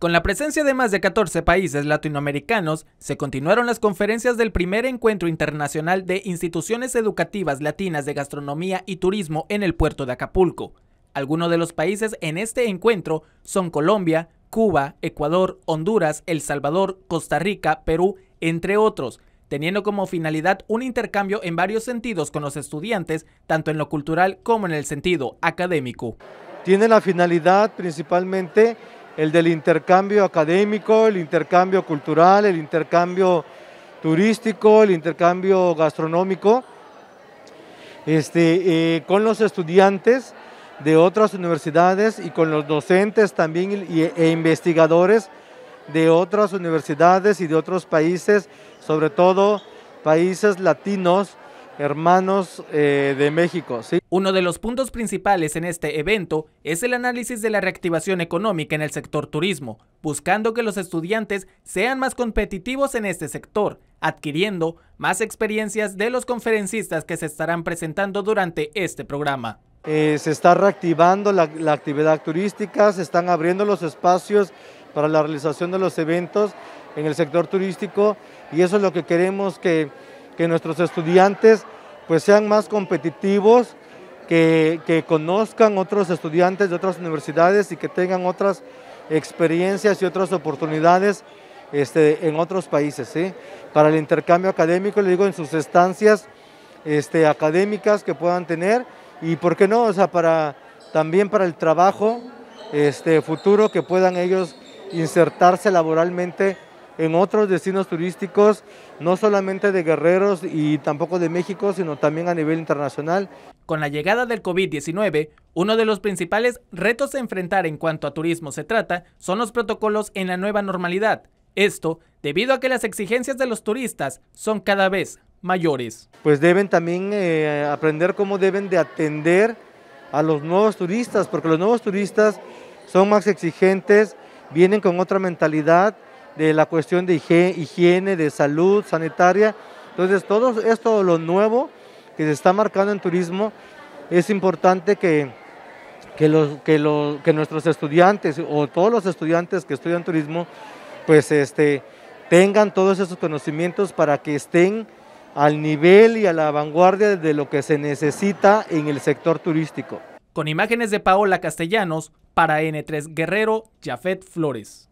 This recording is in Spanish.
Con la presencia de más de 14 países latinoamericanos, se continuaron las conferencias del primer encuentro internacional de instituciones educativas latinas de gastronomía y turismo en el puerto de Acapulco. Algunos de los países en este encuentro son Colombia, Cuba, Ecuador, Honduras, El Salvador, Costa Rica, Perú, entre otros, teniendo como finalidad un intercambio en varios sentidos con los estudiantes, tanto en lo cultural como en el sentido académico. Tiene la finalidad principalmente el del intercambio académico, el intercambio cultural, el intercambio turístico, el intercambio gastronómico, este, eh, con los estudiantes de otras universidades y con los docentes también e investigadores de otras universidades y de otros países, sobre todo países latinos hermanos eh, de México. Uno de los puntos principales en este evento es el análisis de la reactivación económica en el sector turismo, buscando que los estudiantes sean más competitivos en este sector, adquiriendo más experiencias de los conferencistas que se estarán presentando durante este programa. Eh, se está reactivando la, la actividad turística, se están abriendo los espacios para la realización de los eventos en el sector turístico y eso es lo que queremos que que nuestros estudiantes pues sean más competitivos, que, que conozcan otros estudiantes de otras universidades y que tengan otras experiencias y otras oportunidades este, en otros países. Para el intercambio académico, le digo, en sus estancias este, académicas que puedan tener y, ¿por qué no? O sea, para, también para el trabajo este, futuro que puedan ellos insertarse laboralmente en otros destinos turísticos, no solamente de Guerreros y tampoco de México, sino también a nivel internacional. Con la llegada del COVID-19, uno de los principales retos a enfrentar en cuanto a turismo se trata son los protocolos en la nueva normalidad. Esto debido a que las exigencias de los turistas son cada vez mayores. Pues deben también eh, aprender cómo deben de atender a los nuevos turistas, porque los nuevos turistas son más exigentes, vienen con otra mentalidad de la cuestión de higiene, de salud sanitaria. Entonces, todo esto, lo nuevo que se está marcando en turismo, es importante que, los, que, que nuestros estudiantes o todos los estudiantes que estudian turismo, pues este, tengan todos esos conocimientos para que estén al nivel y a la vanguardia de lo que se necesita en el sector turístico. Con imágenes de Paola Castellanos, para N3 Guerrero, Jafet Flores.